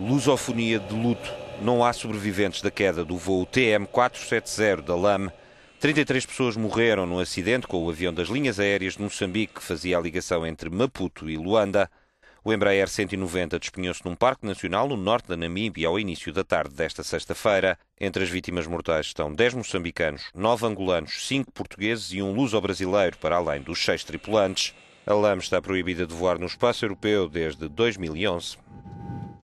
Lusofonia de luto. Não há sobreviventes da queda do voo TM-470 da LAM. 33 pessoas morreram num acidente com o avião das linhas aéreas de Moçambique que fazia a ligação entre Maputo e Luanda. O Embraer 190 despenhou-se num parque nacional no norte da Namíbia ao início da tarde desta sexta-feira. Entre as vítimas mortais estão 10 moçambicanos, 9 angolanos, 5 portugueses e um luso-brasileiro, para além dos 6 tripulantes. A LAM está proibida de voar no espaço europeu desde 2011.